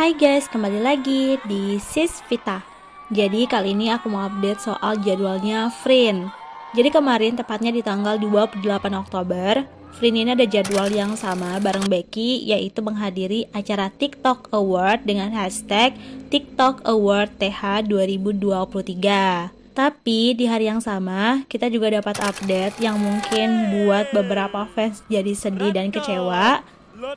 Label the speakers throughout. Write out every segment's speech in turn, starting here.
Speaker 1: Hai guys, kembali lagi di Sis Vita. Jadi kali ini aku mau update soal jadwalnya Frin. Jadi kemarin tepatnya di tanggal 28 Oktober, Frin ini ada jadwal yang sama bareng Becky yaitu menghadiri acara TikTok Award dengan hashtag TikTok Award TH 2023. Tapi di hari yang sama kita juga dapat update yang mungkin buat beberapa fans jadi sedih dan kecewa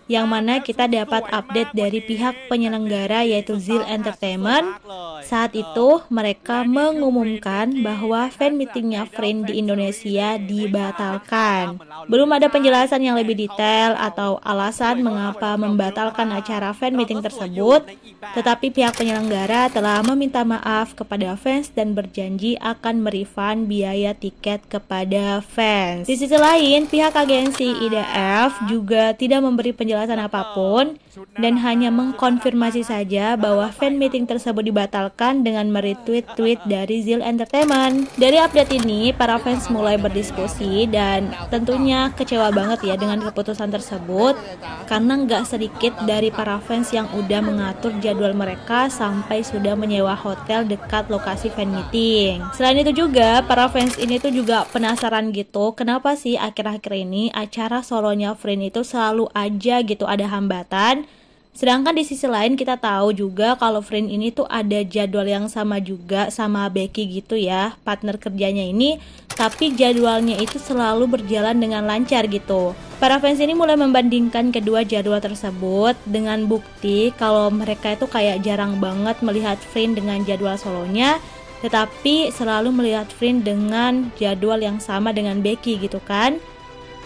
Speaker 1: yang mana kita dapat update dari pihak penyelenggara yaitu Zil Entertainment. Saat itu mereka mengumumkan bahwa fan meetingnya Friend di Indonesia dibatalkan. Belum ada penjelasan yang lebih detail atau alasan mengapa membatalkan acara fan meeting tersebut, tetapi pihak penyelenggara telah meminta maaf kepada fans dan berjanji akan merifan biaya tiket kepada fans. Di sisi lain, pihak agensi IDF juga tidak memberi penjelasan apapun dan hanya mengkonfirmasi saja bahwa fan meeting tersebut dibatalkan dengan meretweet tweet dari Zil Entertainment. Dari update ini, para fans mulai berdiskusi dan tentunya kecewa banget ya dengan keputusan tersebut karena nggak sedikit dari para fans yang udah mengatur jadwal mereka sampai sudah menyewa hotel dekat lokasi fan meeting. Selain itu juga, para fans ini tuh juga penasaran gitu, kenapa sih akhir-akhir ini acara solonya Friend itu selalu aja aja gitu ada hambatan sedangkan di sisi lain kita tahu juga kalau Friend ini tuh ada jadwal yang sama juga sama Becky gitu ya partner kerjanya ini tapi jadwalnya itu selalu berjalan dengan lancar gitu para fans ini mulai membandingkan kedua jadwal tersebut dengan bukti kalau mereka itu kayak jarang banget melihat Friend dengan jadwal solonya tetapi selalu melihat Friend dengan jadwal yang sama dengan Becky gitu kan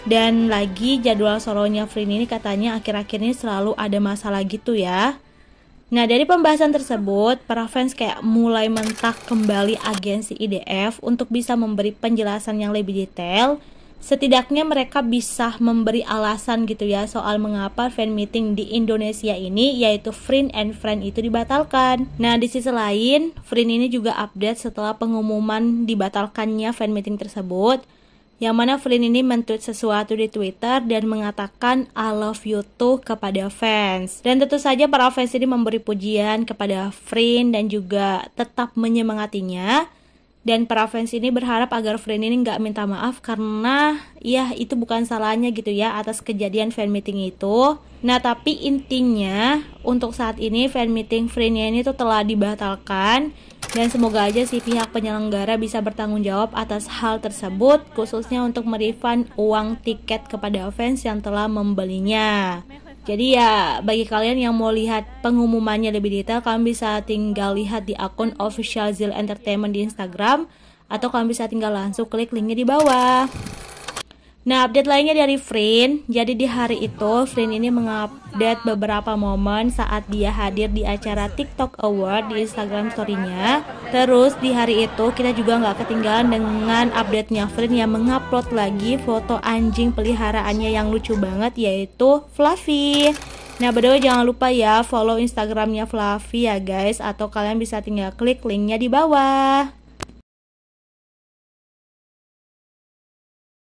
Speaker 1: dan lagi jadwal solonya Frin ini katanya akhir-akhir ini selalu ada masalah gitu ya. Nah dari pembahasan tersebut, para fans kayak mulai mentak kembali agensi IDF untuk bisa memberi penjelasan yang lebih detail. Setidaknya mereka bisa memberi alasan gitu ya soal mengapa fan meeting di Indonesia ini yaitu Friend and Friend itu dibatalkan. Nah di sisi lain, Friend ini juga update setelah pengumuman dibatalkannya fan meeting tersebut yang mana Flynn ini mentweet sesuatu di Twitter dan mengatakan I love you too kepada fans. Dan tentu saja para fans ini memberi pujian kepada Flynn dan juga tetap menyemangatinya dan para fans ini berharap agar Friend ini nggak minta maaf karena ya itu bukan salahnya gitu ya atas kejadian fan meeting itu. Nah tapi intinya untuk saat ini fan meeting Friendnya ini tuh telah dibatalkan dan semoga aja si pihak penyelenggara bisa bertanggung jawab atas hal tersebut khususnya untuk merifan uang tiket kepada fans yang telah membelinya. Jadi ya bagi kalian yang mau lihat pengumumannya lebih detail, kalian bisa tinggal lihat di akun official Zil Entertainment di Instagram atau kalian bisa tinggal langsung klik linknya di bawah. Nah, update lainnya dari Frin. Jadi di hari itu, Frin ini mengupdate beberapa momen saat dia hadir di acara TikTok Award di Instagram story-nya. Terus di hari itu, kita juga nggak ketinggalan dengan update-nya Frin yang mengupload lagi foto anjing peliharaannya yang lucu banget yaitu Fluffy. Nah, by jangan lupa ya follow Instagramnya Fluffy ya guys atau kalian bisa tinggal klik linknya di bawah.